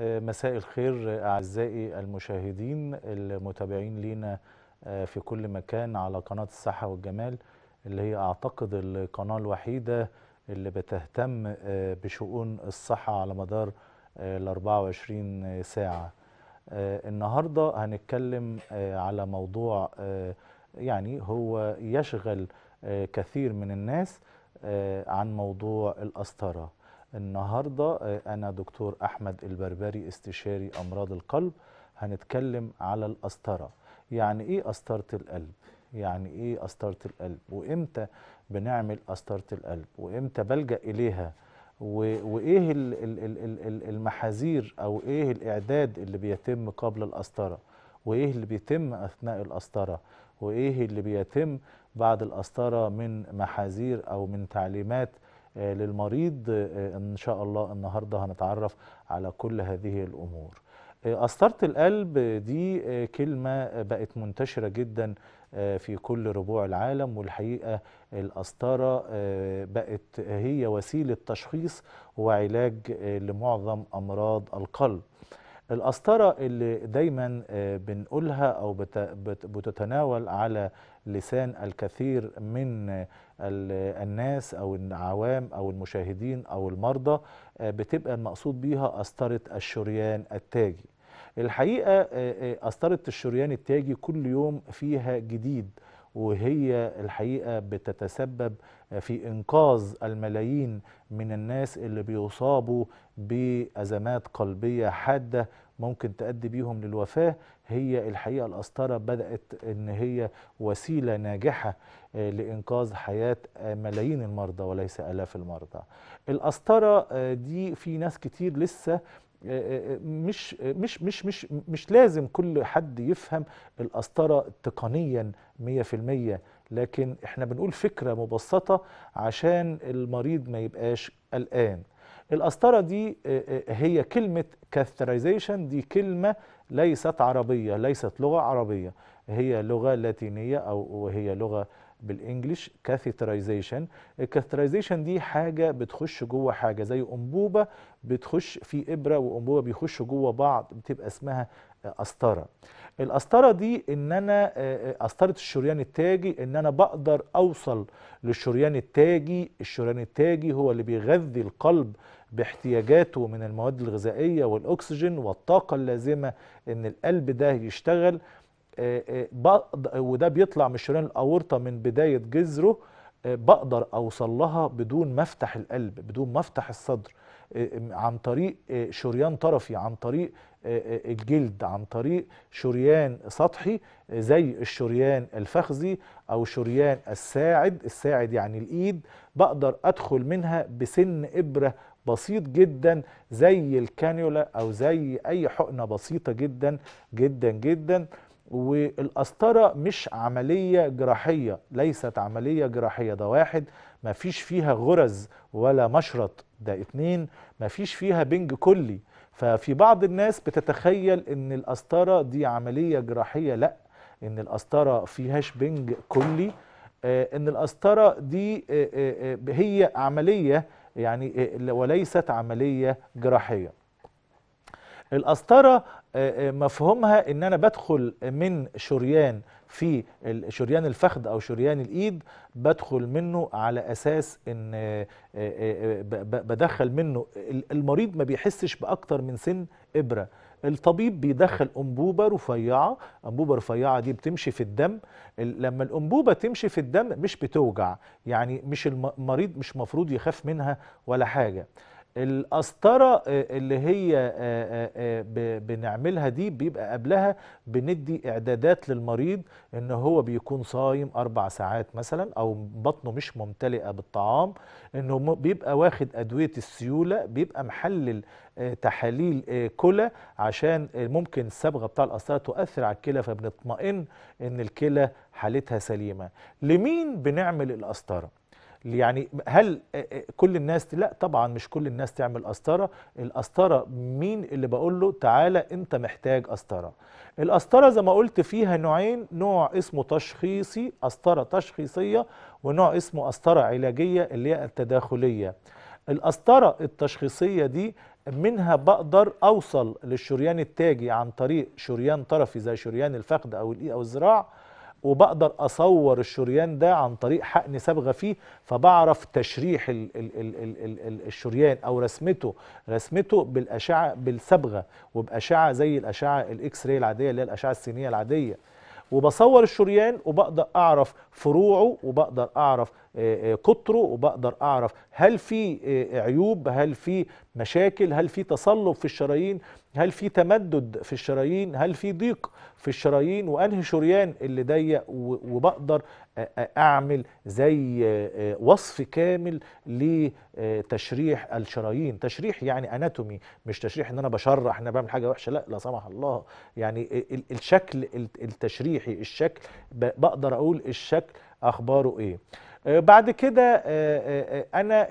مساء الخير أعزائي المشاهدين المتابعين لينا آه، في كل مكان على قناة الصحة والجمال اللي هي أعتقد القناة الوحيدة اللي بتهتم آه، بشؤون الصحة على مدار آه، ال 24 ساعة النهاردة هنتكلم على موضوع يعني هو يشغل كثير من الناس عن موضوع القسطرة النهاردة آه، أنا دكتور أحمد البربري استشاري أمراض القلب هنتكلم على القسطرة يعني إيه قسطرة القلب؟ يعني إيه قسطرة القلب؟ وإمتى بنعمل قسطرة القلب؟ وإمتى بلجأ إليها؟ وإيه المحاذير أو إيه الإعداد اللي بيتم قبل القسطرة؟ وإيه اللي بيتم أثناء القسطرة؟ وإيه اللي بيتم بعد القسطرة من محاذير أو من تعليمات آه، للمريض آه، ان شاء الله النهارده هنتعرف على كل هذه الامور آه، قسطره القلب دي كلمه بقت منتشره جدا في كل ربوع العالم والحقيقه القسطره بقت هي وسيله تشخيص وعلاج لمعظم امراض القلب القسطرة اللي دايما آه، بنقولها أو بتتناول على لسان الكثير من آه، الناس أو العوام أو المشاهدين أو المرضى آه، بتبقى المقصود بيها قسطرة الشريان التاجي الحقيقة قسطرة الشريان التاجي كل يوم فيها جديد وهي الحقيقة بتتسبب في إنقاذ الملايين من الناس اللي بيصابوا بأزمات قلبية حادة ممكن تؤدي بيهم للوفاة هي الحقيقة القسطرة بدأت أن هي وسيلة ناجحة آه، لإنقاذ حياة آه، ملايين المرضى وليس آلاف المرضى القسطرة آه، دي في ناس كتير لسه آه، آه، آه، مش مش مش مش مش لازم كل حد يفهم القسطره تقنيا 100% لكن احنا بنقول فكره مبسطه عشان المريض ما يبقاش قلقان القسطره دي هي كلمه كاثرايزيشن دي كلمه ليست عربيه ليست لغه عربيه هي لغه لاتينيه او وهي لغه بالانجلش كاثيترايزيشن الكاثيترايزيشن دي حاجه بتخش جوه حاجه زي انبوبه بتخش في ابره وانبوبه بيخشوا جوه بعض بتبقى اسمها قسطره القسطره دي ان انا قسطره آه، آه، الشريان التاجي ان انا بقدر اوصل للشريان التاجي الشريان التاجي هو اللي بيغذي القلب باحتياجاته من المواد الغذائيه والاكسجين والطاقه اللازمه ان القلب ده يشتغل وده بيطلع من شريان الاورطه من بدايه جذره آه، بقدر اوصل لها بدون ما افتح القلب بدون ما افتح الصدر آه، عن طريق آه، شريان طرفي عن طريق الجلد عن طريق شريان سطحي زي الشريان الفخذي او شريان الساعد الساعد يعني الايد بقدر ادخل منها بسن ابره بسيط جدا زي الكانيولا او زي اي حقنه بسيطه جدا جدا جدا والقسطرة مش عملية جراحية ليست عملية جراحية ده واحد ما فيش فيها غرز ولا مشرط ده اتنين ما فيش فيها بنج كلي ففي بعض الناس بتتخيل ان القسطرة دي عملية جراحية لا ان القسطرة فيهاش بنج كلي آه، ان القسطرة دي آه، آه، هي عملية يعني وليست عملية جراحية القسطرة آه، آه، مفهومها ان انا بدخل من شريان في شريان الفخذ او شريان الايد بدخل منه على اساس ان آه، بدخل منه المريض ما بيحسش باكتر من سن ابره الطبيب بيدخل انبوبه رفيعه انبوبه رفيعه دي بتمشي في الدم لما الانبوبه تمشي في الدم مش بتوجع يعني مش المريض مش مفروض يخاف منها ولا حاجه القسطره آه، اللي هي آه، آه، بنعملها دي بيبقى قبلها بندي اعدادات للمريض ان هو بيكون صايم اربع ساعات مثلا او بطنه مش ممتلئه بالطعام انه بيبقى واخد ادويه السيوله بيبقى محلل تحاليل كلى عشان ممكن الصبغه بتاع القسطره تؤثر على الكلى فبنطمئن ان الكلى حالتها سليمه لمين بنعمل القسطره يعني هل آه، آه، كل الناس لا طبعا مش كل الناس تعمل قسطره القسطره مين اللي بقول له تعالى انت محتاج قسطره القسطره زي ما قلت فيها نوعين نوع اسمه تشخيصي قسطره تشخيصيه ونوع اسمه قسطره علاجيه اللي هي التداخليه القسطره التشخيصيه دي منها بقدر اوصل للشريان التاجي عن طريق شريان طرفي زي شريان الفخذ او الايه او الذراع وبقدر اصور الشريان ده عن طريق حقن صبغه فيه فبعرف تشريح الـ الـ الـ الـ الـ الـ الشريان او رسمته رسمته بالاشعه بالصبغه وباشعه زي الاشعه الاكس راي العاديه اللي هي الاشعه السينيه العاديه وبصور الشريان وبقدر اعرف فروعه وبقدر اعرف قطره آه، آه، وبقدر اعرف هل في آه، عيوب هل في مشاكل هل في تصلب في الشرايين هل في تمدد في الشرايين هل في ضيق في الشرايين وانهي شريان اللي ضيق وبقدر اعمل زي وصف كامل لتشريح الشرايين تشريح يعني اناتومي مش تشريح ان انا بشرح ان انا بعمل حاجه وحشه لا لا سمح الله يعني الشكل التشريحي الشكل بقدر اقول الشكل اخباره ايه آه، بعد كده آه، آه، انا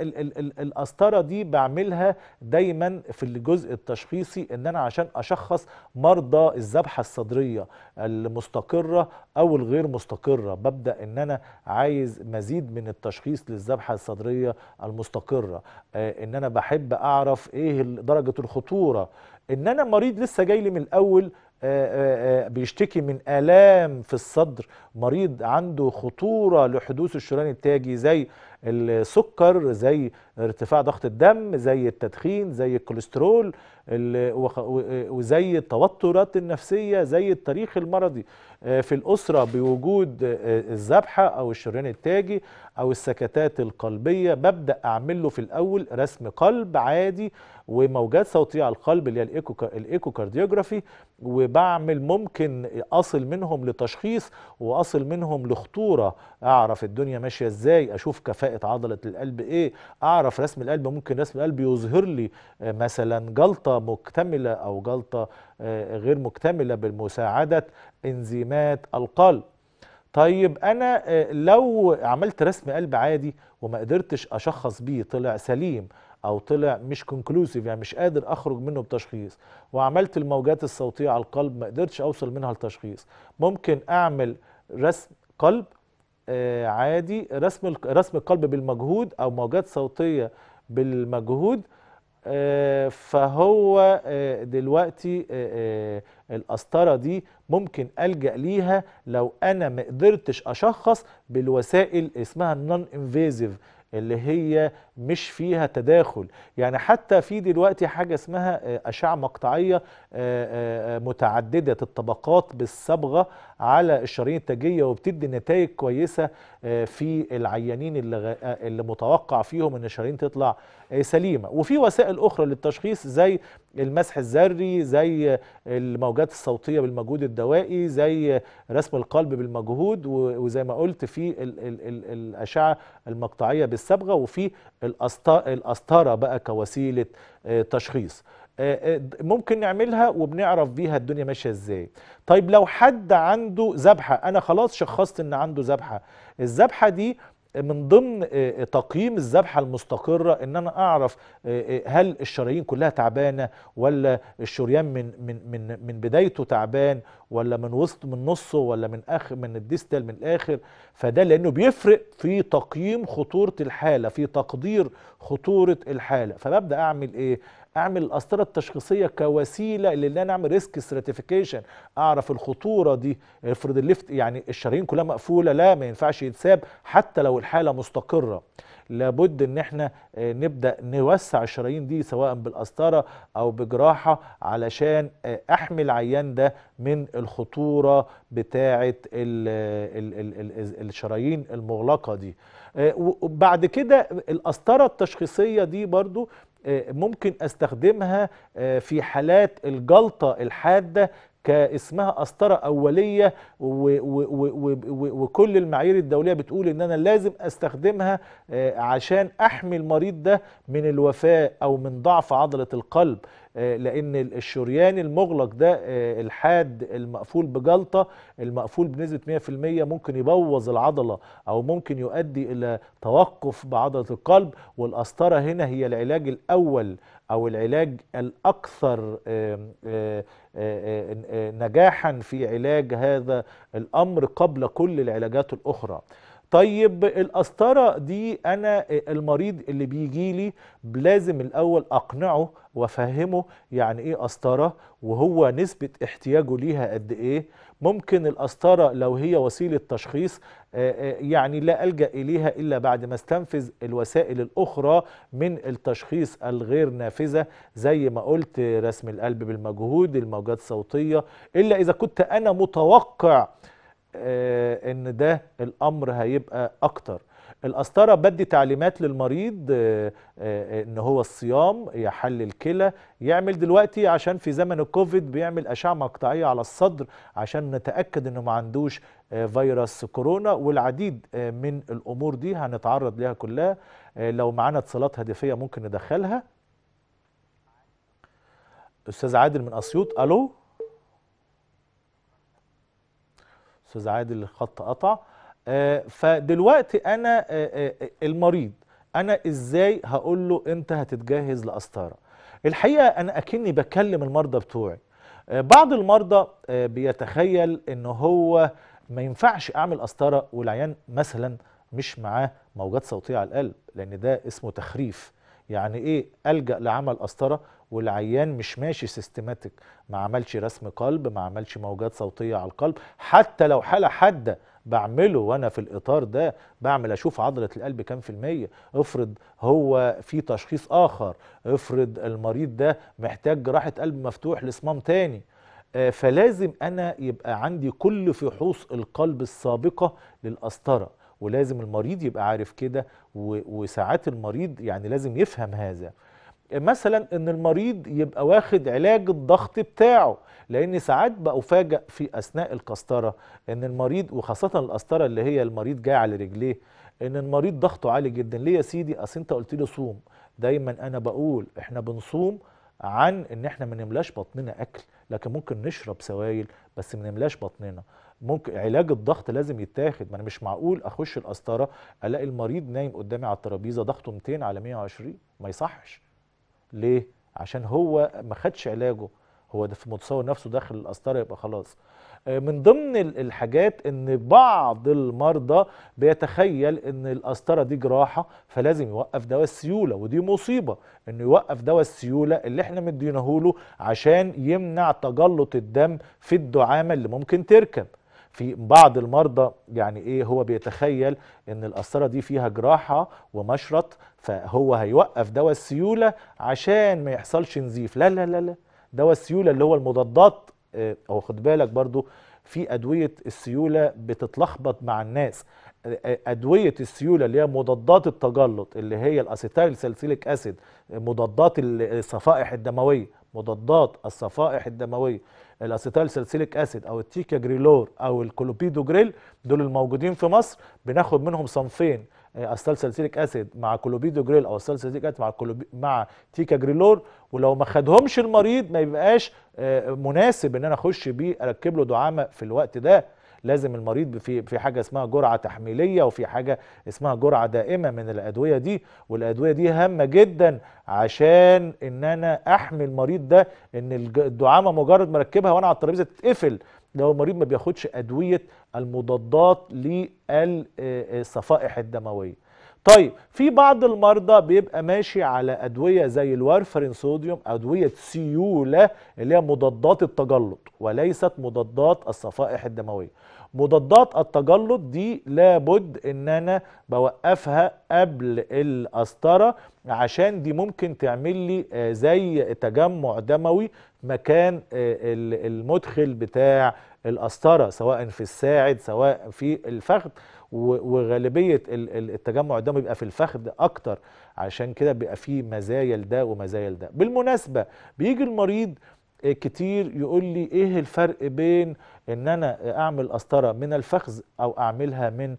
القسطره دي بعملها دايما في الجزء التشخيصي ان انا عشان اشخص مرضى الذبحه الصدريه المستقره او الغير مستقره ببدا ان انا عايز مزيد من التشخيص للذبحه الصدريه المستقره ان انا بحب اعرف ايه درجه الخطوره ان انا مريض لسه جاي لي من الاول آه، آه، آه، بيشتكي من آلام في الصدر مريض عنده خطورة لحدوث الشريان التاجي زي السكر زي ارتفاع ضغط الدم زي التدخين زي الكوليسترول وزي التوترات النفسية زي التاريخ المرضي آه، في الأسرة بوجود آه، الذبحة أو الشريان التاجي أو السكتات القلبية ببدأ أعمل له في الأول رسم قلب عادي وموجات صوتية على القلب اللي هي الإيكو الإيكوكارديوجرافي وبعمل ممكن أصل منهم لتشخيص وأصل منهم لخطورة أعرف الدنيا ماشية إزاي أشوف كفاءة عضلة القلب إيه أعرف رسم القلب ممكن رسم القلب يظهر لي آه، مثلا جلطة مكتملة أو جلطة آه، غير مكتملة بالمساعدة إنزيمات القلب طيب أنا آه، لو عملت رسم قلب عادي وما قدرتش أشخص بيه طلع سليم او طلع مش كونكلوسيف يعني مش قادر اخرج منه بتشخيص وعملت الموجات الصوتيه على القلب ما قدرتش اوصل منها لتشخيص ممكن اعمل رسم قلب آه، عادي رسم رسم القلب بالمجهود او موجات صوتيه بالمجهود آه، فهو آه، دلوقتي آه، القسطره دي ممكن الجا ليها لو انا ما قدرتش اشخص بالوسائل اسمها النون انفيزيف اللي هي مش فيها تداخل يعني حتى في دلوقتي حاجة اسمها آه، أشعة مقطعية آه، آه، متعددة الطبقات بالصبغة على الشرايين التاجية وبتدي نتائج كويسة في العيانين اللي, متوقع فيهم ان الشرايين تطلع سليمة وفي وسائل أخرى للتشخيص زي المسح الذري زي الموجات الصوتية بالمجهود الدوائي زي رسم القلب بالمجهود وزي ما قلت في الأشعة المقطعية بالصبغة وفي القسطره بقى كوسيله آه، تشخيص آه، آه، ممكن نعملها وبنعرف بيها الدنيا ماشيه ازاي طيب لو حد عنده ذبحه انا خلاص شخصت ان عنده ذبحه الذبحه دي من ضمن آه، آه، تقييم الذبحه المستقره ان انا اعرف آه، هل الشرايين كلها تعبانه ولا الشريان من من من من بدايته تعبان ولا من وسط من نصه ولا من اخر من الديستال من الاخر فده لانه بيفرق في تقييم خطوره الحاله في تقدير خطوره الحاله فببدا اعمل ايه اعمل القسطره التشخيصيه كوسيله لان انا اعمل ريسك ستراتيفيكيشن اعرف الخطوره دي افرض الليفت يعني الشرايين كلها مقفوله لا ما ينفعش يتساب حتى لو الحاله مستقره لابد ان احنا آه، نبدا نوسع الشرايين دي سواء بالقسطره او بجراحه علشان آه، احمي العيان ده من الخطوره بتاعه آه، الشرايين المغلقه دي وبعد كده القسطره التشخيصيه دي برضو آه، ممكن استخدمها آه، في حالات الجلطة الحادة كاسمها أسطرة أولية وكل المعايير الدولية بتقول إن أنا لازم أستخدمها آه، عشان أحمي المريض ده من الوفاة أو من ضعف عضلة القلب آه، لان الشريان المغلق ده آه، الحاد المقفول بجلطه المقفول بنسبه 100% ممكن يبوظ العضله او ممكن يؤدي الى توقف بعضله القلب والقسطره هنا هي العلاج الاول او العلاج الاكثر آه، نجاحا في علاج هذا الامر قبل كل العلاجات الاخرى طيب القسطره دي انا المريض اللي بيجي لي لازم الاول اقنعه وافهمه يعني ايه قسطره وهو نسبه احتياجه ليها قد ايه ممكن القسطره لو هي وسيله تشخيص آه، آه، يعني لا الجا اليها الا بعد ما استنفذ الوسائل الاخرى من التشخيص الغير نافذه زي ما قلت رسم القلب بالمجهود الموجات الصوتيه الا اذا كنت انا متوقع آه، ان ده الامر هيبقى اكتر القسطره بدي تعليمات للمريض آه، آه، ان هو الصيام يحل الكلى يعمل دلوقتي عشان في زمن الكوفيد بيعمل اشعه مقطعيه على الصدر عشان نتاكد انه ما عندوش فيروس كورونا والعديد من الامور دي هنتعرض ليها كلها لو معانا اتصالات هدفيه ممكن ندخلها استاذ عادل من اسيوط الو استاذ عادل الخط قطع آه، فدلوقتي انا آه، آه، المريض انا ازاي هقول له امتى هتتجهز لقسطره الحقيقه انا اكني بكلم المرضى بتوعي بعض المرضى بيتخيل ان هو ما ينفعش اعمل قسطره والعيان مثلا مش معاه موجات صوتيه على القلب لان ده اسمه تخريف يعني ايه الجا لعمل قسطره والعيان مش ماشي سيستماتيك ما عملش رسم قلب ما عملش موجات صوتية على القلب حتى لو حالة حادة بعمله وانا في الاطار ده بعمل اشوف عضله القلب كام في الميه افرض هو في تشخيص اخر افرض المريض ده محتاج جراحه قلب مفتوح لصمام تاني آه، فلازم انا يبقى عندي كل فحوص القلب السابقه للقسطره ولازم المريض يبقى عارف كده وساعات المريض يعني لازم يفهم هذا مثلا ان المريض يبقى واخد علاج الضغط بتاعه لان ساعات بأفاجأ في اثناء القسطرة ان المريض وخاصة القسطرة اللي هي المريض جاي على رجليه ان المريض ضغطه عالي جدا ليه يا سيدي اصل انت قلت لي صوم دايما انا بقول احنا بنصوم عن ان احنا ما نملاش بطننا اكل لكن ممكن نشرب سوائل بس ما نملاش بطننا ممكن علاج الضغط لازم يتاخد ما انا مش معقول اخش القسطره الاقي المريض نايم قدامي على الترابيزه ضغطه 200 على 120 ما يصحش ليه عشان هو ما خدش علاجه هو ده في متصور نفسه داخل القسطره يبقى خلاص آه، من ضمن الحاجات ان بعض المرضى بيتخيل ان القسطره دي جراحه فلازم يوقف دواء السيوله ودي مصيبه انه يوقف دواء السيوله اللي احنا مديناه له عشان يمنع تجلط الدم في الدعامه اللي ممكن تركب في بعض المرضى يعني ايه هو بيتخيل ان القسطره دي فيها جراحه ومشرط فهو هيوقف دواء السيولة عشان ما يحصلش نزيف لا لا لا لا دواء السيولة اللي هو المضادات آه، هو خد بالك برضو في أدوية السيولة بتتلخبط مع الناس آه، آه، أدوية السيولة اللي هي مضادات التجلط اللي هي الأسيتايل سلسيليك أسيد مضادات الصفائح الدموية مضادات الصفائح الدموية الاسيتايل سلسيليك اسيد او التيكا جريلور او الكلوبيدو جريل دول الموجودين في مصر بناخد منهم صنفين استال آه، سلسيليك اسيد مع كلوبيدو جريل او استال سالسيليك اسيد مع كلوبي... مع تيكا جريلور ولو ما خدهمش المريض ما يبقاش آه، مناسب ان انا اخش بيه اركب له دعامه في الوقت ده لازم المريض في في حاجه اسمها جرعه تحميليه وفي حاجه اسمها جرعه دائمه من الادويه دي والادويه دي هامه جدا عشان ان انا احمي المريض ده ان الدعامه مجرد ما اركبها وانا على الترابيزه تتقفل ده هو المريض ما بياخدش ادويه المضادات للصفائح الدمويه طيب في بعض المرضى بيبقى ماشي على ادويه زي الوارفرين صوديوم ادويه سيوله اللي هي مضادات التجلط وليست مضادات الصفائح الدمويه مضادات التجلط دي لابد ان انا بوقفها قبل القسطره عشان دي ممكن تعمل لي آه، زي تجمع دموي مكان آه، المدخل بتاع القسطره سواء في الساعد سواء في الفخذ وغالبيه التجمع ده بيبقى في الفخذ اكتر عشان كده بيبقى فيه مزايا لده ومزايا لده بالمناسبه بيجي المريض إيه كتير يقول لي ايه الفرق بين ان انا اعمل قسطره من الفخذ او اعملها من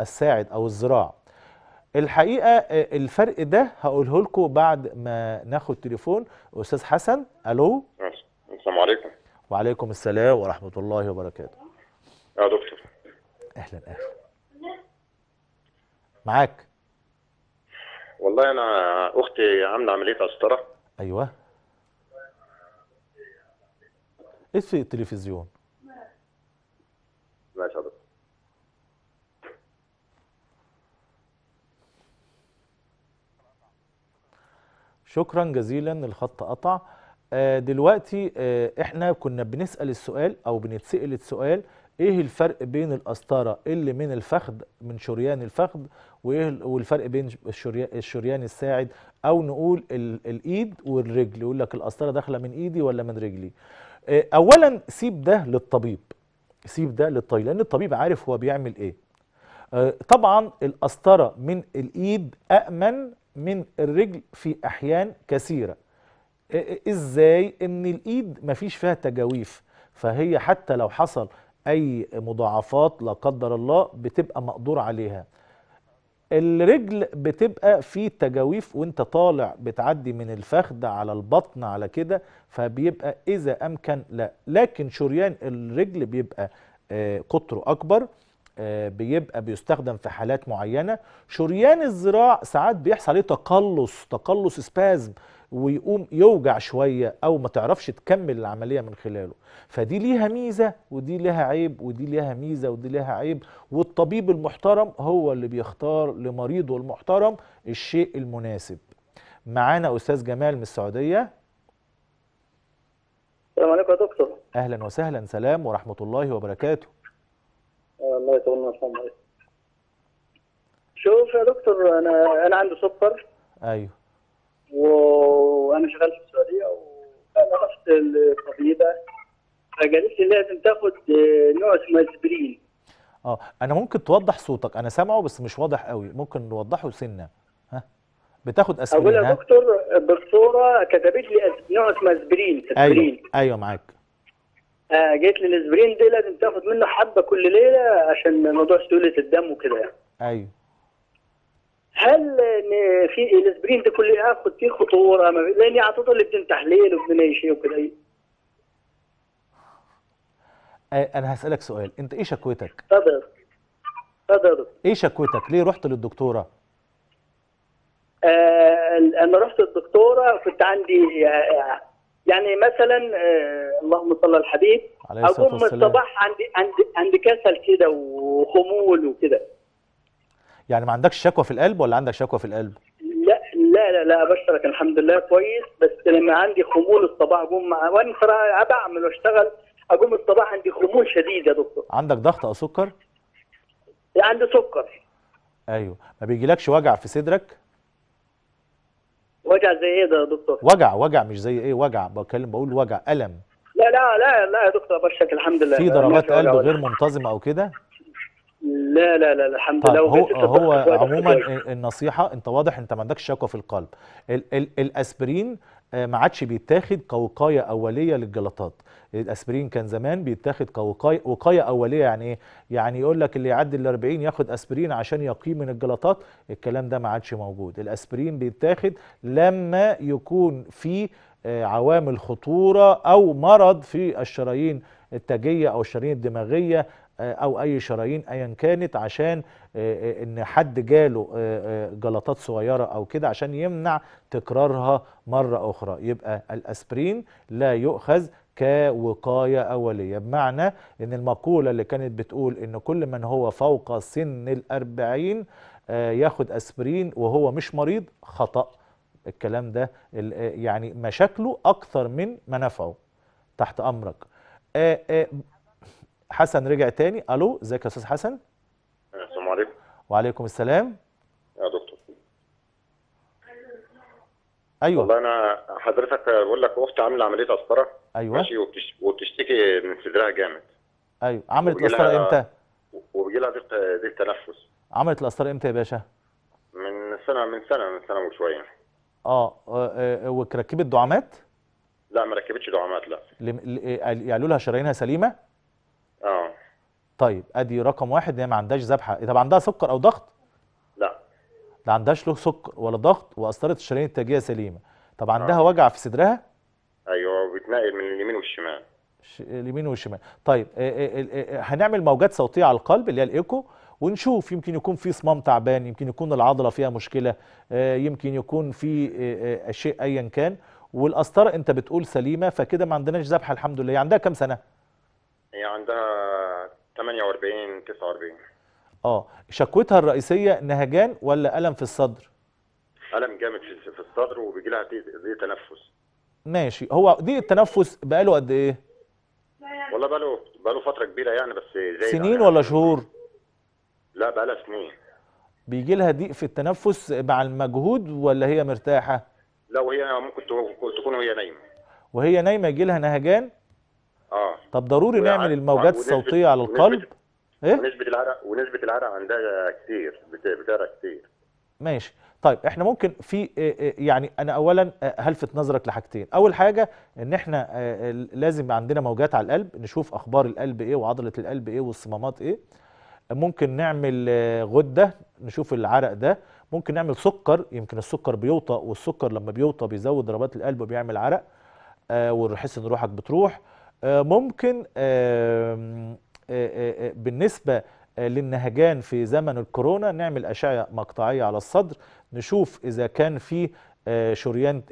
الساعد او الذراع الحقيقه إيه الفرق ده هقوله لكم بعد ما ناخد تليفون استاذ حسن الو السلام عليكم وعليكم السلام ورحمه الله وبركاته يا دكتور اهلا اهلا معاك والله انا اختي عامله عمليه قسطره ايوه ايه في التلفزيون ماشي شكرا جزيلا الخط قطع آه، دلوقتي آه، احنا كنا بنسال السؤال او بنتسال السؤال ايه الفرق بين القسطره اللي من الفخذ من شريان الفخذ وايه والفرق بين الشريان الساعد او نقول الايد والرجل يقول لك القسطره داخله من ايدي ولا من رجلي آه، اولا سيب ده للطبيب سيب ده للطبيب لان الطبيب عارف هو بيعمل ايه آه، طبعا القسطره من الايد امن من الرجل في احيان كثيره آه، ازاي ان الايد مفيش فيها تجاويف فهي حتى لو حصل اي مضاعفات لا قدر الله بتبقى مقدور عليها الرجل بتبقى في تجاويف وانت طالع بتعدي من الفخذ على البطن على كده فبيبقى اذا امكن لا لكن شريان الرجل بيبقى آه، قطره اكبر آه، بيبقى بيستخدم في حالات معينه شريان الذراع ساعات بيحصل عليه تقلص تقلص سبازم ويقوم يوجع شويه او ما تعرفش تكمل العمليه من خلاله فدي ليها ميزه ودي ليها عيب ودي ليها ميزه ودي ليها عيب والطبيب المحترم هو اللي بيختار لمريضه المحترم الشيء المناسب معانا استاذ جمال من السعوديه السلام عليكم يا دكتور اهلا وسهلا سلام ورحمه الله وبركاته الله يطول عمرك شوف يا دكتور انا انا عندي سكر ايوه وانا شغال في السعوديه رحت للطبيبه فقالت لي لازم تاخد نوع اسمه اسبرين اه انا ممكن توضح صوتك انا سامعه بس مش واضح قوي ممكن نوضحه سنه ها بتاخد اسبرين اقول يا دكتور الدكتوره كتبت لي نوع اسمه اسبرين اسبرين ايوه ايوه معاك آه جيت لي الاسبرين دي لازم تاخد منه حبه كل ليله عشان موضوع سيوله الدم وكده يعني ايوه هل في الاسبرين ده كله ياخد فيه خطوره لاني اعطيت اللي بدون تحليل وبدون شيء وكده انا هسالك سؤال انت ايه شكوتك اتفضل اتفضل ايه شكوتك ليه رحت للدكتوره آه انا رحت للدكتوره كنت عندي يعني مثلا آه اللهم صل على الحبيب اقوم الصباح عندي عندي عندي كسل كده وخمول وكده يعني ما عندكش شكوى في القلب ولا عندك شكوى في القلب لا لا لا لا بشرك الحمد لله كويس بس لما عندي خمول الصباح اقوم وانا صراحه بعمل واشتغل اقوم الصباح عندي خمول شديد يا دكتور عندك ضغط او سكر عندي سكر ايوه ما بيجيلكش وجع في صدرك وجع زي ايه ده يا دكتور وجع وجع مش زي ايه وجع بكلم بقول وجع الم لا لا لا لا يا دكتور بشرك الحمد لله في ضربات قلب غير منتظمه او كده لا لا لا الحمد لله طيب، هو, هو عموما إيه، النصيحه انت واضح انت ما عندكش شكوى في القلب ال ال الاسبرين آه، ما عادش بيتاخد كوقايه اوليه للجلطات الاسبرين كان زمان بيتاخد كوقايه وقايه اوليه يعني ايه يعني يقول لك اللي يعدي ال 40 ياخد اسبرين عشان يقيم من الجلطات الكلام ده ما عادش موجود الاسبرين بيتاخد لما يكون في آه، عوامل خطوره او مرض في الشرايين التاجيه او الشرايين الدماغيه آه، او اي شرايين ايا كانت عشان آه، آه، ان حد جاله جلطات صغيره او كده عشان يمنع تكرارها مره اخرى يبقى الاسبرين لا يؤخذ كوقاية أولية بمعنى أن المقولة اللي كانت بتقول أن كل من هو فوق سن الأربعين ياخد أسبرين وهو مش مريض خطأ الكلام ده يعني مشاكله أكثر من منافعه تحت أمرك حسن رجع تاني الو ازيك يا استاذ حسن السلام عليكم وعليكم السلام يا دكتور ايوه والله انا حضرتك بقول لك اختي عامله عمليه قسطره ايوه ماشي وبتشتكي من صدرها جامد ايوه عملت قسطره امتى؟ وبيجي لها ضيق ضيق تنفس عملت القسطره امتى يا باشا؟ من سنه من سنه من سنه وشويه اه, آه. آه، وركبت دعامات؟ لا ما ركبتش دعامات لا قالوا لها شرايينها سليمه؟ اه طيب ادي رقم واحد هي ما عندهاش ذبحه طب عندها سكر او ضغط لا لا عندهاش له سكر ولا ضغط واثرت الشرايين التاجيه سليمه طب عندها اه. وجع في صدرها ايوه وبتنقل من اليمين والشمال ش... اليمين والشمال طيب آه، آه، هنعمل موجات صوتيه على القلب اللي هي الايكو ونشوف يمكن يكون في صمام تعبان يمكن يكون العضله فيها مشكله يمكن يكون في شيء ايا كان والقسطره انت بتقول سليمه فكده ما عندناش ذبحه الحمد لله عندها كام سنه هي عندها 48 49 اه شكوتها الرئيسيه نهجان ولا الم في الصدر الم جامد في الصدر وبيجي لها ضيق تنفس ماشي هو ضيق التنفس بقاله قد ايه والله بقاله بقاله فتره كبيره يعني بس زي يعني. سنين يعني. ولا شهور لا بقالها سنين بيجي لها ضيق في التنفس مع المجهود ولا هي مرتاحه لا وهي ممكن تكون وهي نايمه وهي نايمه يجي لها نهجان اه طب ضروري نعمل الموجات الصوتيه على القلب ايه ونسبه العرق ونسبه العرق عندها كتير بتعرق كتير ماشي طيب احنا ممكن في آه، آه، يعني انا اولا آه، هلفت نظرك لحاجتين اول حاجه ان احنا لازم عندنا موجات على القلب نشوف اخبار القلب ايه وعضله القلب ايه والصمامات ايه ممكن نعمل غده نشوف العرق ده ممكن نعمل سكر يمكن السكر بيوطى والسكر لما بيوطى بيزود ضربات القلب وبيعمل عرق ونحس ان روحك بتروح آه، ممكن آه، آه، بالنسبة للنهجان في زمن الكورونا نعمل أشعة مقطعية على الصدر نشوف إذا كان في شريان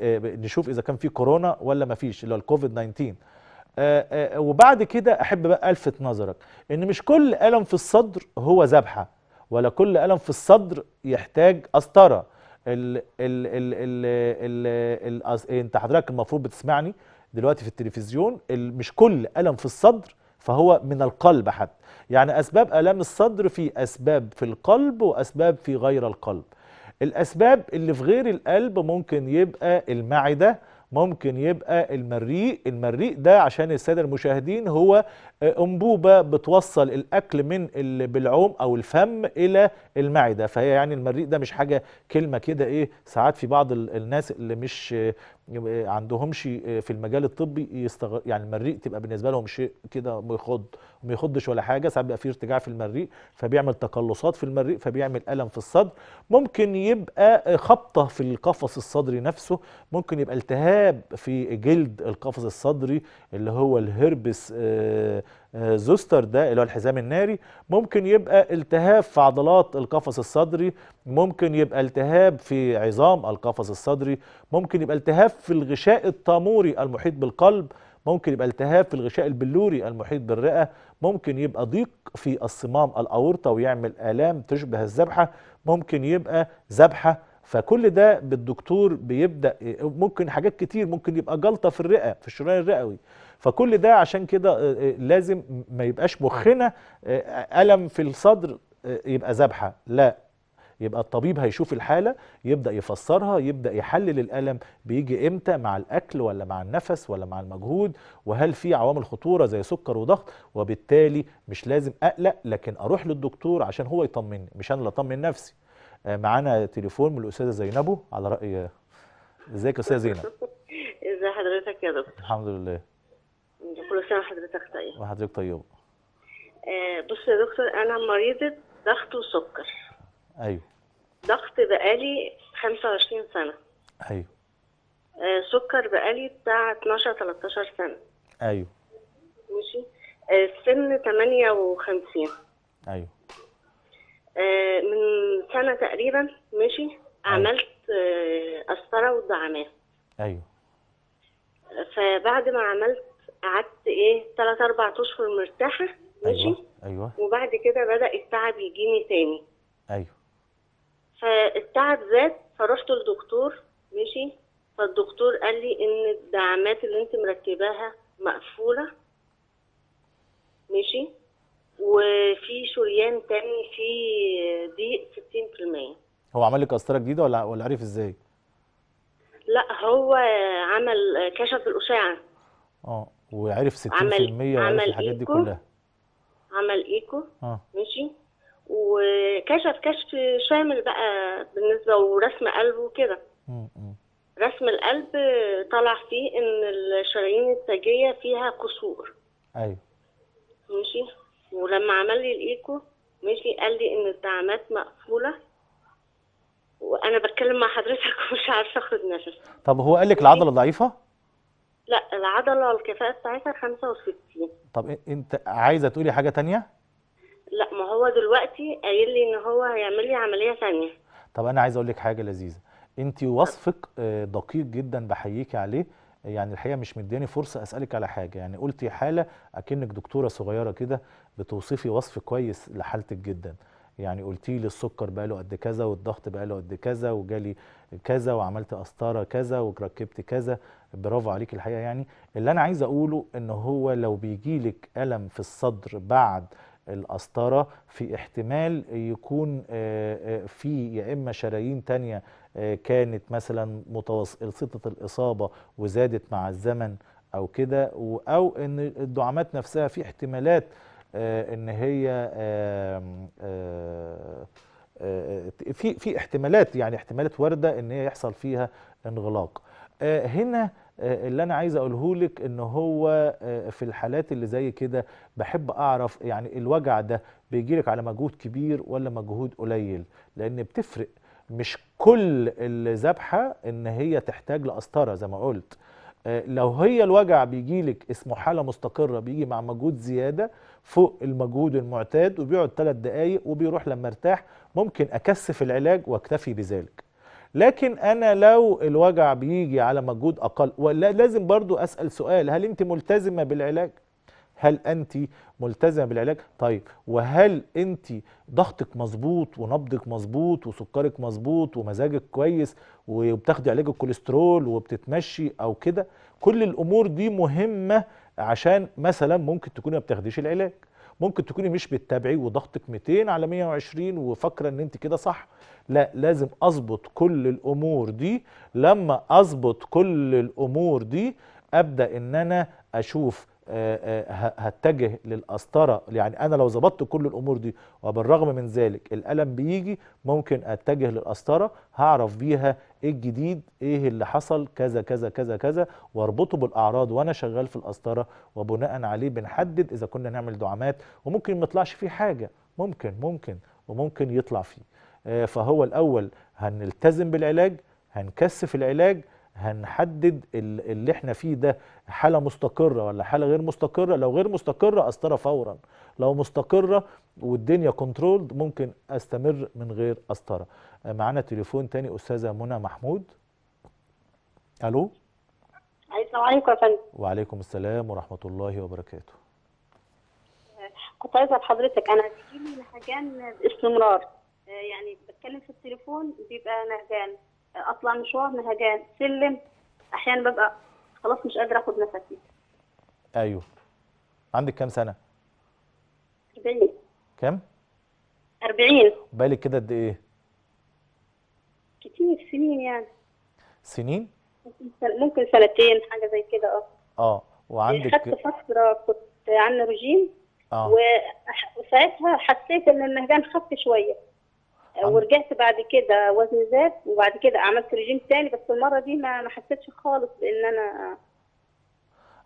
نشوف إذا كان في كورونا ولا ما فيش اللي هو الكوفيد 19 وبعد كده أحب بقى ألفت نظرك إن مش كل ألم في الصدر هو ذبحة ولا كل ألم في الصدر يحتاج أسطرة ال ال ال ال ال ال ال إيه، انت حضرتك المفروض بتسمعني دلوقتي في التلفزيون مش كل ألم في الصدر فهو من القلب حتى يعني أسباب ألم الصدر في أسباب في القلب وأسباب في غير القلب الأسباب اللي في غير القلب ممكن يبقى المعدة ممكن يبقى المريء المريء ده عشان السادة المشاهدين هو آه، أنبوبة بتوصل الأكل من بالعوم أو الفم إلى المعدة فهي يعني المريء ده مش حاجة كلمة كده إيه ساعات في بعض الناس اللي مش آه، عندهمش آه، في المجال الطبي يستغ... يعني المريء تبقى بالنسبه لهم شيء كده بيخض وما يخضش ولا حاجه ساعات بيبقى في ارتجاع في المريء فبيعمل تقلصات في المريء فبيعمل الم في الصدر ممكن يبقى آه، خبطه في القفص الصدري نفسه ممكن يبقى التهاب في جلد القفص الصدري اللي هو الهربس آه، آه، زوستر ده اللي هو الحزام الناري ممكن يبقى التهاب في عضلات القفص الصدري ممكن يبقى التهاب في عظام القفص الصدري ممكن يبقى التهاب في الغشاء الطاموري المحيط بالقلب ممكن يبقى التهاب في الغشاء البلوري المحيط بالرئة ممكن يبقى ضيق في الصمام الأورطة ويعمل آلام تشبه الذبحة ممكن يبقى ذبحة فكل ده بالدكتور بيبدأ ممكن حاجات كتير ممكن يبقى جلطة في الرئة في الشريان الرئوي فكل ده عشان كده آه، آه، لازم ما يبقاش مخنا آه، ألم في الصدر يبقى ذبحة لا يبقى الطبيب هيشوف الحالة يبدأ يفسرها يبدأ يحلل الألم بيجي إمتى مع الأكل ولا مع النفس ولا مع المجهود وهل في عوامل خطورة زي سكر وضغط وبالتالي مش لازم أقلق لكن أروح للدكتور عشان هو يطمني مش أنا اللي أطمن نفسي معانا تليفون من الأستاذة زينبو على رأي ازيك يا أستاذة زينب ازي حضرتك يا دكتور الحمد لله كل سنه وحضرتك طيب وحضرتك طيبه آه، بص يا دكتور انا مريضه ضغط وسكر ايوه ضغط بقالي 25 سنه ايوه آه، سكر بقالي بتاع 12 13 سنه ايوه ماشي آه، سن السن 58 ايوه من سنه تقريبا ماشي أيوه. عملت قسطره قسطره ودعامات ايوه فبعد ما عملت قعدت ايه ثلاث اربع اشهر مرتاحه أيوة، ماشي أيوة. ايوه وبعد كده بدا التعب يجيني تاني ايوه فالتعب زاد فرحت للدكتور ماشي فالدكتور قال لي ان الدعامات اللي انت مركباها مقفوله ماشي وفي شريان تاني في ضيق 60% هو عمل لك قسطره جديده ولا ولا عرف ازاي؟ لا هو عمل كشف الاشعه اه وعرف 60% وعرف الحاجات دي كلها عمل ايكو آه. ماشي وكشف كشف شامل بقى بالنسبه ورسم قلبه وكده رسم القلب طلع فيه ان الشرايين التاجيه فيها قصور ايوه ماشي ولما عمل لي الايكو ماشي قال لي ان الدعامات مقفوله وانا بتكلم مع حضرتك ومش عارفه اخد نفس طب هو قال لك العضله ضعيفه لا العضلة والكفاءه بتاعتها 65 طب انت عايزة تقولي حاجة تانية؟ لا ما هو دلوقتي قايل لي ان هو هيعمل لي عملية تانية طب انا عايز اقول لك حاجة لذيذة انت وصفك آه، دقيق جدا بحييكي عليه يعني الحقيقه مش مدياني فرصه اسالك على حاجه يعني قلتي حاله اكنك دكتوره صغيره كده بتوصفي وصف كويس لحالتك جدا يعني قلتي لي السكر بقى له قد كذا والضغط بقى له قد كذا وجالي كذا وعملت قسطره كذا وركبت كذا برافو عليك الحقيقه يعني اللي انا عايز اقوله ان هو لو بيجي لك الم في الصدر بعد القسطره في احتمال يكون آه، آه، في يا اما شرايين تانية آه، كانت مثلا متوسطه الاصابه وزادت مع الزمن او كده او ان الدعامات نفسها في احتمالات آه، ان هي آه، آه، في في احتمالات يعني احتمالات وارده ان هي يحصل فيها انغلاق هنا اللي انا عايز اقوله لك ان هو في الحالات اللي زي كده بحب اعرف يعني الوجع ده بيجي لك على مجهود كبير ولا مجهود قليل لان بتفرق مش كل الذبحه ان هي تحتاج لقسطره زي ما قلت آه، لو هي الوجع بيجيلك اسمه حاله مستقره بيجي مع مجهود زياده فوق المجهود المعتاد وبيقعد 3 دقائق وبيروح لما ارتاح ممكن اكثف العلاج واكتفي بذلك لكن انا لو الوجع بيجي على مجهود اقل ولازم برضو اسال سؤال هل انت ملتزمه بالعلاج هل انت ملتزمه بالعلاج طيب وهل انت ضغطك مظبوط ونبضك مظبوط وسكرك مظبوط ومزاجك كويس وبتاخدي علاج الكوليسترول وبتتمشي او كده كل الامور دي مهمه عشان مثلا ممكن تكوني ما بتاخديش العلاج ممكن تكوني مش بتتابعي وضغطك 200 على 120 وفاكره ان انت كده صح لا لازم اظبط كل الامور دي لما اظبط كل الامور دي ابدا ان انا اشوف آه، آه، هتجه للقسطره يعني انا لو ظبطت كل الامور دي وبالرغم من ذلك الالم بيجي ممكن اتجه للقسطره هعرف بيها ايه الجديد ايه اللي حصل كذا كذا كذا كذا واربطه بالاعراض وانا شغال في القسطره وبناء عليه بنحدد اذا كنا نعمل دعامات وممكن ما يطلعش فيه حاجه ممكن ممكن وممكن يطلع فيه آه، فهو الاول هنلتزم بالعلاج هنكثف العلاج هنحدد اللي احنا فيه ده حالة مستقرة ولا حالة غير مستقرة لو غير مستقرة أسطرة فورا لو مستقرة والدنيا كنترولد ممكن أستمر من غير أسطرة معانا تليفون تاني أستاذة منى محمود ألو السلام عليكم يا فندم وعليكم السلام ورحمة الله وبركاته كنت عايزة لحضرتك أنا بيجيلي نهجان باستمرار يعني بتكلم في التليفون بيبقى نهجان اطلع مشوار نهجان سلم احيانا ببقى خلاص مش قادره اخد نفسي ايوه عندك كام سنه 40 كام 40 بالك كده قد ايه كتير سنين يعني سنين ممكن سنتين حاجه زي كده اه اه وعندك خدت فتره كنت عن رجيم اه وساعتها حسيت ان النهجان خف شويه ورجعت بعد كده وزني زاد وبعد كده عملت ريجيم تاني بس المره دي ما ما حسيتش خالص بان انا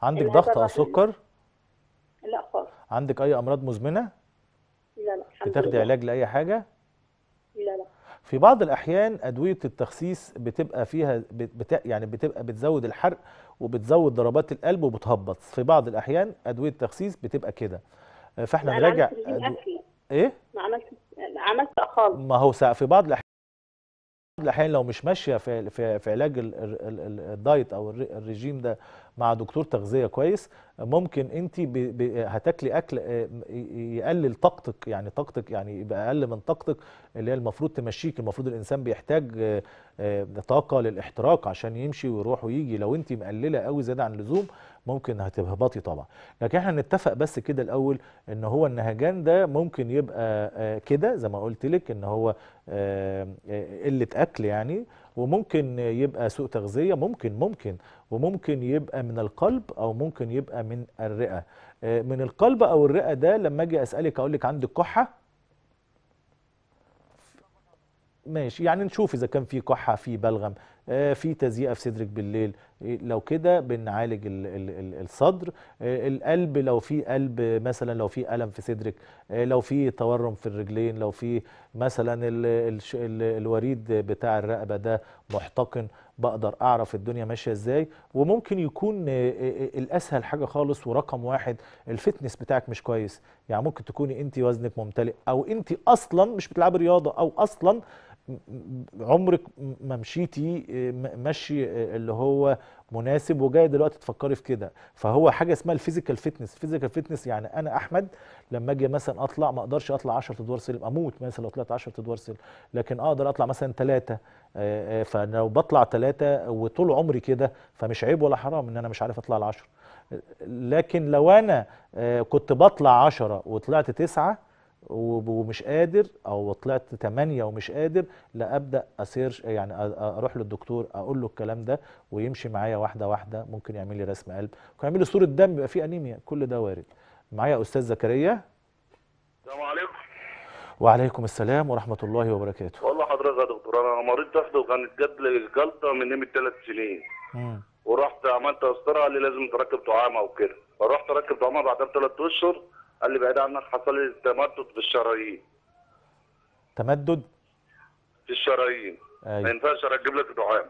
عندك ضغط او سكر؟ لا خالص عندك اي امراض مزمنه؟ لا لا بتاخدي علاج لاي حاجه؟ لا لا في بعض الاحيان ادويه التخسيس بتبقى فيها بت... يعني بتبقى بتزود الحرق وبتزود ضربات القلب وبتهبط في بعض الاحيان ادويه التخسيس بتبقى كده فاحنا نراجع أدو... ايه ما عملتش عملت خالص ما هو في بعض الاحيان الاحيان لو مش ماشيه في في, في علاج الدايت او الرجيم ده مع دكتور تغذيه كويس ممكن انت هتاكلي اكل آه، يقلل طاقتك يعني طاقتك يعني يبقى اقل من طاقتك اللي هي المفروض تمشيك المفروض الانسان بيحتاج آه، آه، طاقه للاحتراق عشان يمشي ويروح ويجي لو انت مقلله قوي زياده عن اللزوم ممكن هتهبطي طبعا لكن احنا نتفق بس كده الاول ان هو النهجان ده ممكن يبقى آه، آه، كده زي ما قلت لك ان هو آه، قله اكل يعني وممكن يبقى سوء تغذيه ممكن ممكن وممكن يبقى من القلب او ممكن يبقى من الرئه من القلب او الرئه ده لما اجي اسالك اقول لك عندك كحه ماشي يعني نشوف اذا كان في كحه في بلغم آه، في تزيئه في صدرك بالليل إيه، لو كده بنعالج الصدر آه، القلب لو في قلب مثلا لو في الم في صدرك آه، لو في تورم في الرجلين لو في مثلا الوريد بتاع الرقبه ده محتقن بقدر اعرف الدنيا ماشيه ازاي وممكن يكون الاسهل حاجه خالص ورقم واحد الفتنس بتاعك مش كويس يعني ممكن تكوني انت وزنك ممتلئ او انت اصلا مش بتلعبي رياضه او اصلا عمرك ما مشيتي آه، مشي آه، اللي هو مناسب وجاي دلوقتي تفكري في كده فهو حاجه اسمها الفيزيكال فيتنس الفيزيكال فيتنس يعني انا احمد لما اجي مثلا اطلع ما اقدرش اطلع 10 ادوار سلم اموت مثلا لو طلعت 10 ادوار سلم لكن آه اقدر اطلع مثلا ثلاثه فلو بطلع ثلاثه وطول عمري كده فمش عيب ولا حرام ان انا مش عارف اطلع ال 10 لكن لو انا كنت بطلع 10 وطلعت تسعه ومش قادر او طلعت 8 ومش قادر لا ابدا اسيرش يعني اروح للدكتور اقول له الكلام ده ويمشي معايا واحده واحده ممكن يعمل لي رسم قلب ممكن يعمل لي صوره دم يبقى في انيميا كل ده وارد معايا استاذ زكريا السلام عليكم وعليكم السلام ورحمه الله وبركاته والله حضرتك يا دكتور انا مريض ضغط وكانت جت لي جلطه من يوم ثلاث سنين ورحت عملت قسطره قال لي لازم تركب طعام او كده فرحت اركب طعام بعدها بثلاث اشهر قال لي بعيد عنك حصل لي تمدد في الشرايين تمدد في الشرايين أيوة. ما ينفعش اركب لك دعام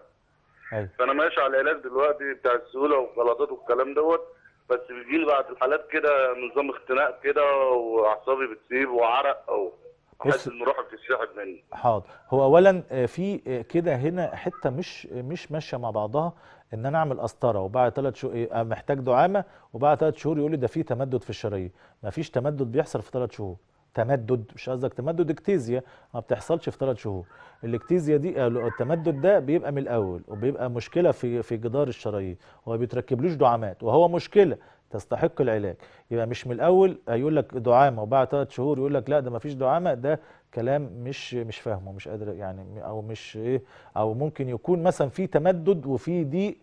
أيوة. فانا ماشي على العلاج دلوقتي بتاع السهوله والخلاطات والكلام دوت بس بيجي لي بعد الحالات كده نظام اختناق كده واعصابي بتسيب وعرق او احس نروح في السحب مني حاضر هو اولا آه، في آه، كده هنا حته مش آه، مش ماشيه مع بعضها ان انا اعمل قسطره وبعد ثلاث شهور إيه، محتاج دعامه وبعد ثلاث شهور يقول لي ده في تمدد في الشرايين مفيش تمدد بيحصل في ثلاث شهور تمدد مش قصدك تمدد اكتيزيا ما بتحصلش في ثلاث شهور الاكتيزيا دي التمدد ده بيبقى من الاول وبيبقى مشكله في في جدار الشرايين وما بيتركبلوش دعامات وهو مشكله تستحق العلاج يبقى مش من الاول هيقول لك دعامه وبعد ثلاث شهور يقول لك لا ده ما فيش دعامه ده كلام مش مش فاهمه مش قادر يعني او مش ايه او ممكن يكون مثلا في تمدد وفي ضيق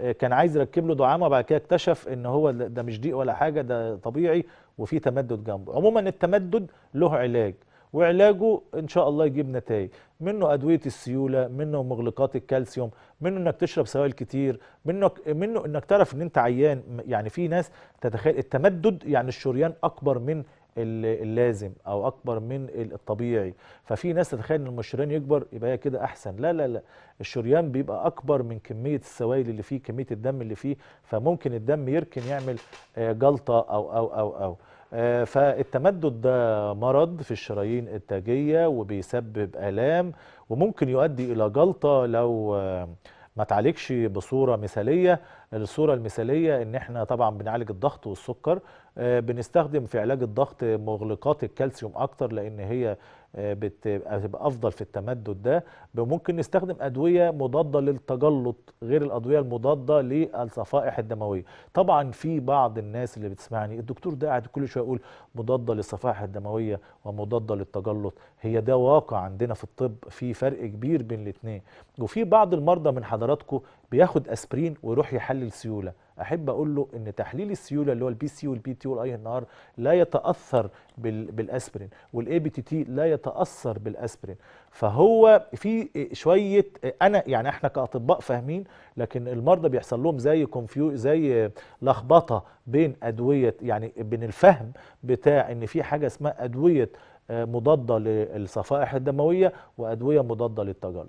آه، كان عايز يركب له دعامه وبعد كده اكتشف ان هو ده مش ضيق ولا حاجه ده طبيعي وفي تمدد جنبه عموما التمدد له علاج وعلاجه ان شاء الله يجيب نتائج منه ادويه السيوله منه مغلقات الكالسيوم منه انك تشرب سوائل كتير منه منه انك تعرف ان انت عيان يعني في ناس تتخيل التمدد يعني الشريان اكبر من اللازم او اكبر من الطبيعي ففي ناس تتخيل ان الشريان يكبر يبقى هي كده احسن لا لا لا الشريان بيبقى اكبر من كميه السوائل اللي فيه كميه الدم اللي فيه فممكن الدم يركن يعمل آه، جلطه او او او او آه، فالتمدد ده مرض في الشرايين التاجيه وبيسبب الام وممكن يؤدي الى جلطه لو آه، ما تعالجش بصوره مثاليه الصوره المثاليه ان احنا طبعا بنعالج الضغط والسكر آه، بنستخدم في علاج الضغط مغلقات الكالسيوم اكتر لان هي آه، بتبقى آه، افضل في التمدد ده ممكن نستخدم ادويه مضاده للتجلط غير الادويه المضاده للصفائح الدمويه طبعا في بعض الناس اللي بتسمعني الدكتور ده قاعد كل شويه يقول مضاده للصفائح الدمويه ومضاده للتجلط هي ده واقع عندنا في الطب في فرق كبير بين الاثنين وفي بعض المرضى من حضراتكم بياخد اسبرين ويروح يحلل سيوله احب اقول له ان تحليل السيوله اللي هو البي سي والبي تي والاي ان ار لا يتاثر بالاسبرين والاي بي تي تي لا يتاثر بالاسبرين فهو في شويه انا يعني احنا كاطباء فاهمين لكن المرضى بيحصل لهم زي كونفيو زي لخبطه بين ادويه يعني بين الفهم بتاع ان في حاجه اسمها ادويه آه، مضاده للصفائح الدمويه وادويه مضاده للتجلط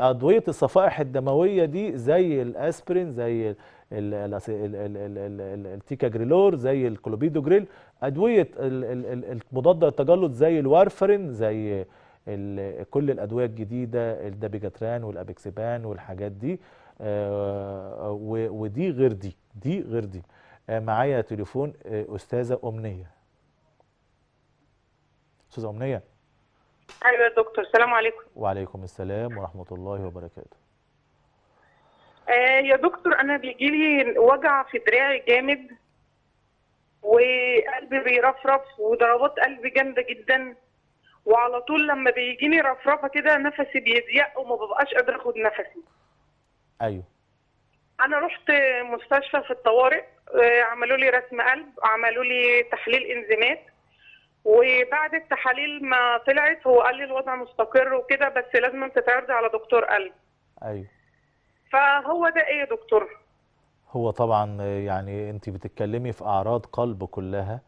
ادويه الصفائح الدمويه دي زي الاسبرين زي التيكا جريلور زي الكلوبيدو جريل ادويه المضاد للتجلط زي الوارفرين زي كل الادويه الجديده الدابيجاتران والابيكسيبان والحاجات دي ودي غير دي دي غير دي معايا تليفون استاذه امنيه استاذه امنيه ايوه يا دكتور السلام عليكم وعليكم السلام ورحمه الله وبركاته آه، يا دكتور انا بيجي لي وجع في دراعي جامد وقلبي بيرفرف وضربات قلبي جامده جدا وعلى طول لما بيجيني رفرفه كده نفسي بيضيق وما ببقاش قادره اخد نفسي ايوه انا رحت مستشفى في الطوارئ آه، عملوا لي رسم قلب عملوا لي تحليل انزيمات وبعد التحاليل ما طلعت هو قال لي الوضع مستقر وكده بس لازم تتعرضي على دكتور قلب ايوه فهو ده ايه يا دكتور هو طبعا يعني انت بتتكلمي في اعراض قلب كلها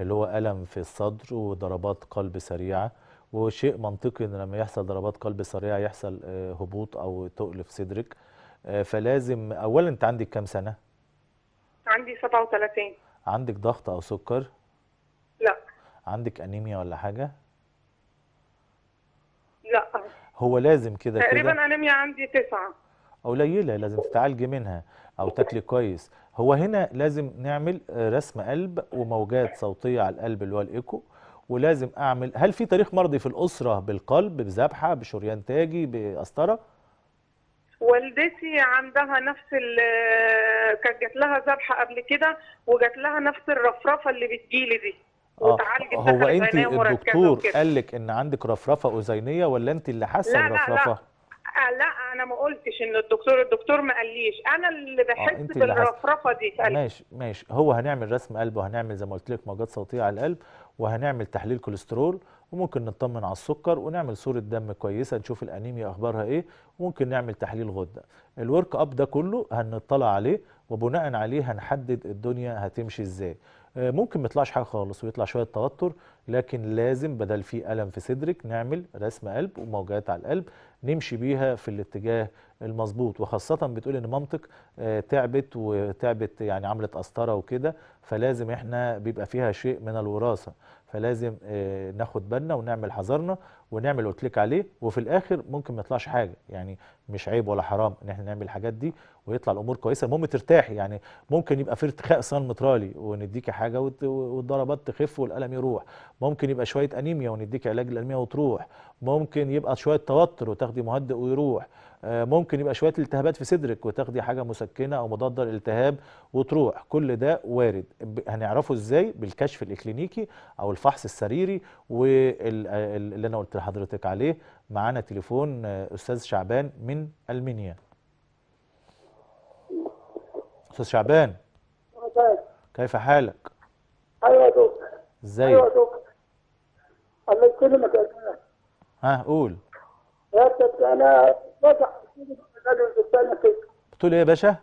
اللي هو الم في الصدر وضربات قلب سريعه وشيء منطقي ان لما يحصل ضربات قلب سريعه يحصل آه، هبوط او تقل في صدرك آه، فلازم اولا انت عندك كام سنه عندي 37 عندك ضغط او سكر لا عندك انيميا ولا حاجه لا هو لازم كده تقريبا انيميا عندي تسعة قليله لازم تتعالجي منها او تاكلي كويس هو هنا لازم نعمل آه، رسم قلب وموجات صوتيه على القلب اللي هو الايكو ولازم اعمل هل في تاريخ مرضي في الاسره بالقلب بذبحه بشريان تاجي بقسطره والدتي عندها نفس ال آه، كانت جات لها ذبحه قبل كده وجات لها نفس الرفرفه اللي بتجيلي دي آه هو انت الدكتور قال لك ان عندك رفرفه اذينيه ولا انت اللي حاسه الرفرفه؟ لا لا آه، لا انا ما قلتش ان الدكتور الدكتور ما قاليش انا اللي بحس آه بالرفرفه دي في قلبي ماشي ماشي هو هنعمل رسم قلب وهنعمل زي ما قلت لك موجات صوتيه على القلب وهنعمل تحليل كوليسترول وممكن نطمن على السكر ونعمل صوره دم كويسه نشوف الانيميا اخبارها ايه وممكن نعمل تحليل غده الورك اب ده كله هنطلع عليه وبناء عليه هنحدد الدنيا هتمشي ازاي آه، ممكن ما يطلعش حاجه خالص ويطلع شويه توتر لكن لازم بدل في ألم في صدرك نعمل رسم قلب وموجات على القلب نمشي بيها في الاتجاه المظبوط وخاصة بتقول ان مامتك آه، تعبت وتعبت يعني عملت قسطرة وكده فلازم احنا بيبقى فيها شيء من الوراثة فلازم آه، ناخد بالنا ونعمل حذرنا ونعمل اللي قلت لك عليه وفي الاخر ممكن ما يطلعش حاجة يعني مش عيب ولا حرام ان احنا نعمل الحاجات دي ويطلع الامور كويسه المهم ترتاحي يعني ممكن يبقى في ارتخاء سنان مترالي ونديكي حاجه والضربات تخف والالم يروح ممكن يبقى شويه انيميا ونديكي علاج الانيميا وتروح ممكن يبقى شويه توتر وتاخدي مهدئ ويروح آه، ممكن يبقى شويه التهابات في صدرك وتاخدي حاجه مسكنه او مضاد للالتهاب وتروح كل ده وارد هنعرفه ازاي بالكشف الاكلينيكي او الفحص السريري واللي انا قلت لحضرتك عليه معانا تليفون آه، استاذ شعبان من المنيا استاذ شعبان كيف حالك ايوه يا دكتور ازيك ايوه يا دكتور الله يكرمك يا دكتور ها قول يا دكتور انا وجع في صدري كده بتقول ايه يا باشا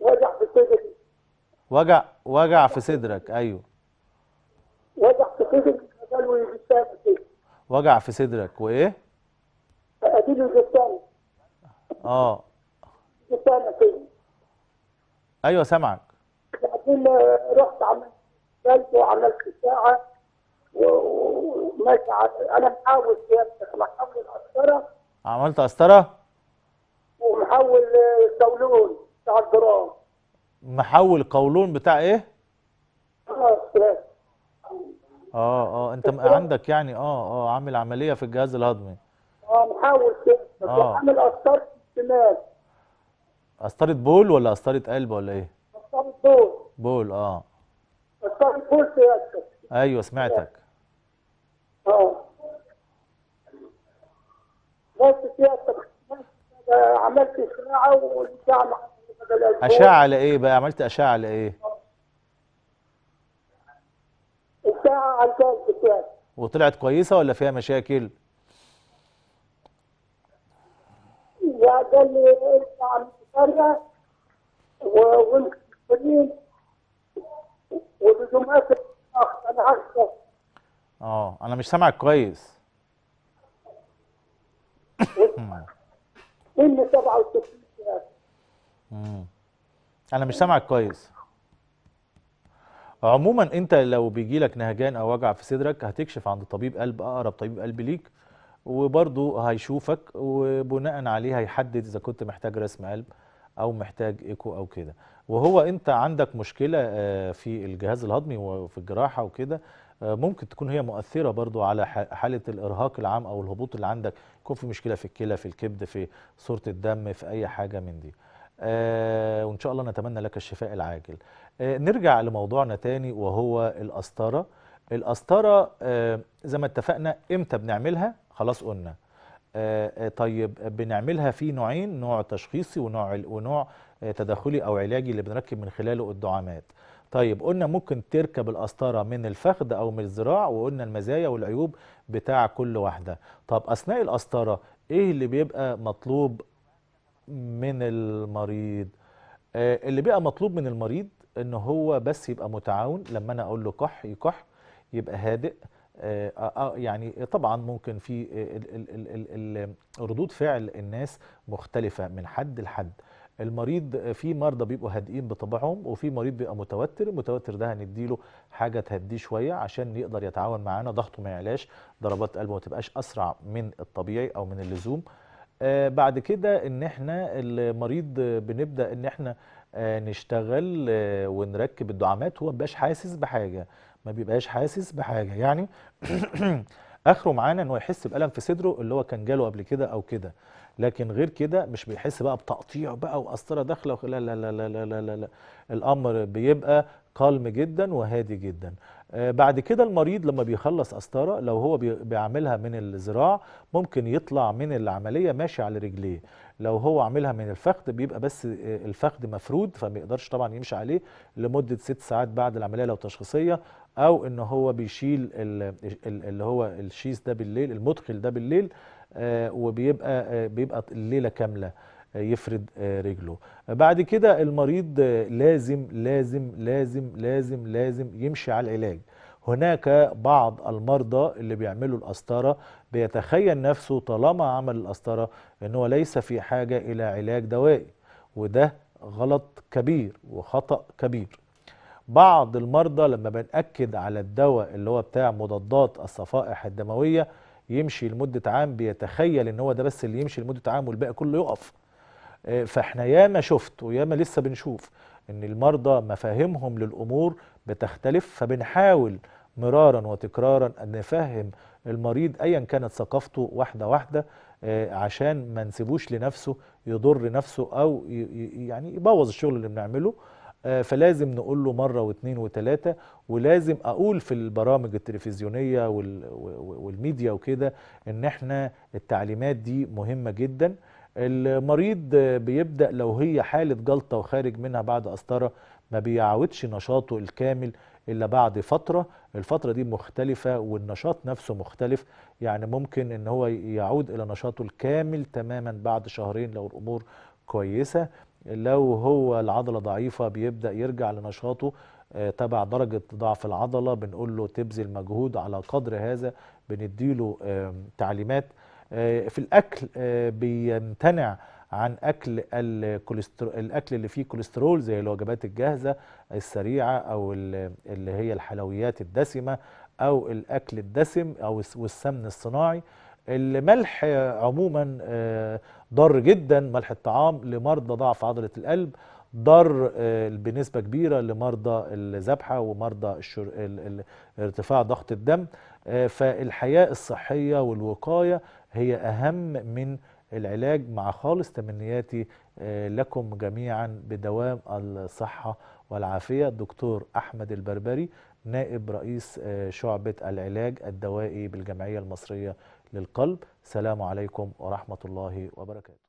وجع في صدري وجع وجع في صدرك ايوه وجع في صدري وجع في صدرك وايه اديله الجسام اه جسامك كده ايوه سامعك بعدين آه، رحت عملت ثلج وعملت ساعه وماشي انا محول سيادتك محول قسطره عملت قسطره؟ ومحول آه، قولون بتاع الجرام محول قولون بتاع ايه؟ اه آه،, اه انت عندك يعني اه اه عامل عمليه في الجهاز الهضمي اه محاول كده اه عامل في الشمال قسطره بول ولا قسطره قلب ولا ايه قسطره بول بول اه قسطره بول سيادتك ايوه سمعتك اه بس سيادتك عملت اشاعه والاشاعه اشعه على ايه بقى عملت اشعه على ايه اشعه على الجلد بتاعي وطلعت كويسه ولا فيها مشاكل لا ده اللي القرية والمسلمين ولزومات انا اه انا مش سامعك كويس ان 67 انا مش سامعك كويس عموما انت لو بيجي لك نهجان او وجع في صدرك هتكشف عند طبيب قلب اقرب طبيب قلب ليك وبرضه هيشوفك وبناء عليه هيحدد اذا كنت محتاج رسم قلب او محتاج ايكو او كده وهو انت عندك مشكله آه، في الجهاز الهضمي وفي الجراحه وكده آه، ممكن تكون هي مؤثره برضو على حاله الارهاق العام او الهبوط اللي عندك يكون في مشكله في الكلى في الكبد في صوره الدم في اي حاجه من دي آه، وان شاء الله نتمنى لك الشفاء العاجل نرجع لموضوعنا تاني وهو القسطره القسطره زي ما اتفقنا امتى بنعملها خلاص قلنا آه، آه، طيب بنعملها في نوعين نوع تشخيصي ونوع ونوع آه، تداخلي او علاجي اللي بنركب من خلاله الدعامات طيب قلنا ممكن تركب القسطره من الفخذ او من الذراع وقلنا المزايا والعيوب بتاع كل واحده طب اثناء القسطره ايه اللي بيبقى مطلوب من المريض اللي بيبقى مطلوب من المريض ان هو بس يبقى متعاون لما انا اقول له كح يكح يبقى هادئ آه، آه، آه، يعني طبعا ممكن في ردود فعل الناس مختلفة من حد لحد المريض في مرضى بيبقوا هادئين بطبعهم وفي مريض بيبقى متوتر المتوتر ده هنديله حاجه تهديه شويه عشان يقدر يتعاون معانا ضغطه ما يعلاش ضربات قلبه ما تبقاش اسرع من الطبيعي او من اللزوم بعد كده ان احنا المريض بنبدا ان احنا نشتغل ونركب الدعامات هو مبقاش حاسس بحاجه ما بيبقاش حاسس بحاجه يعني اخره معانا انه يحس بالم في صدره اللي هو كان جاله قبل كده او كده لكن غير كده مش بيحس بقى بتقطيع بقى وقسطره داخله لا لا لا لا لا لا لا الامر بيبقى قلم جدا وهادي جدا آه، بعد كده المريض لما بيخلص قسطره لو هو بيعملها من الذراع ممكن يطلع من العمليه ماشي على رجليه لو هو عاملها من الفخد بيبقى بس آه، الفخد مفرود فما يقدرش طبعا يمشي عليه لمده ست ساعات بعد العمليه لو تشخيصيه او ان هو بيشيل اللي هو الشيز ده بالليل المدخل ده بالليل آه، وبيبقى بيبقى الليله كامله يفرد آه، رجله بعد كده المريض لازم لازم لازم لازم لازم يمشي على العلاج هناك بعض المرضى اللي بيعملوا القسطره بيتخيل نفسه طالما عمل القسطره ان هو ليس في حاجه الى علاج دوائي وده غلط كبير وخطا كبير بعض المرضى لما بنأكد على الدواء اللي هو بتاع مضادات الصفائح الدمويه يمشي لمده عام بيتخيل ان هو ده بس اللي يمشي لمده عام والباقي كله يقف فاحنا ياما شفت وياما لسه بنشوف ان المرضى مفاهيمهم للامور بتختلف فبنحاول مرارا وتكرارا ان نفهم المريض ايا كانت ثقافته واحده واحده آه، عشان ما نسيبوش لنفسه يضر نفسه او يعني يبوظ الشغل اللي بنعمله آه، فلازم نقول له مرة واثنين وثلاثة ولازم أقول في البرامج التلفزيونية والميديا وكده إن إحنا التعليمات دي مهمة جدا المريض بيبدأ لو هي حالة جلطة وخارج منها بعد قسطرة ما بيعودش نشاطه الكامل إلا بعد فترة الفترة دي مختلفة والنشاط نفسه مختلف يعني ممكن إن هو يعود إلى نشاطه الكامل تماما بعد شهرين لو الأمور كويسة لو هو العضلة ضعيفة بيبدأ يرجع لنشاطه آه، تبع درجة ضعف العضلة بنقول له تبذل مجهود على قدر هذا بنديله تعليمات آه، في الاكل آه، بيمتنع عن اكل الكوليسترول الاكل اللي فيه كوليسترول زي الوجبات الجاهزه السريعه او اللي هي الحلويات الدسمه او الاكل الدسم او والسمن الصناعي الملح عموما آه، ضار جدا ملح الطعام لمرضى ضعف عضله القلب ضار بنسبه كبيره لمرضى الذبحه ومرضى الشر... ارتفاع ضغط الدم فالحياه الصحيه والوقايه هي أهم من العلاج مع خالص تمنياتي آه، لكم جميعا بدوام الصحة والعافية الدكتور أحمد البربري نائب رئيس آه، شعبة العلاج الدوائي بالجمعية المصرية للقلب سلام عليكم ورحمة الله وبركاته